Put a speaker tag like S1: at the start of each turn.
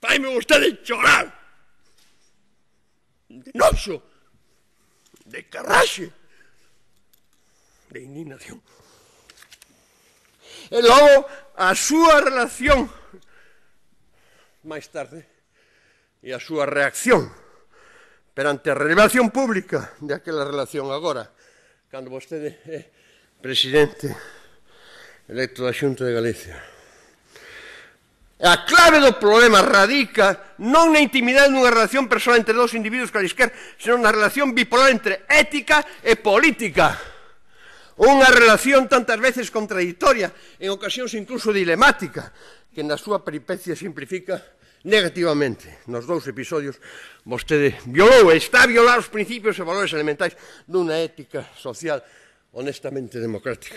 S1: faime vostede chorar de noxo, de carraxe, de indignación. E logo a súa relación máis tarde e a súa reacción perante a revelación pública de aquela relación agora, cando vostede é presidente electo da Xunta de Galicia. A clave do problema radica non na intimidade dunha relación persoal entre dous individuos calisquer, senón na relación bipolar entre ética e política. Unha relación tantas veces contradictoria, en ocasións incluso dilemática, que na súa peripecia simplifica negativamente. Nos dous episodios vostede violou e está a violar os principios e valores elementais dunha ética social honestamente democrática.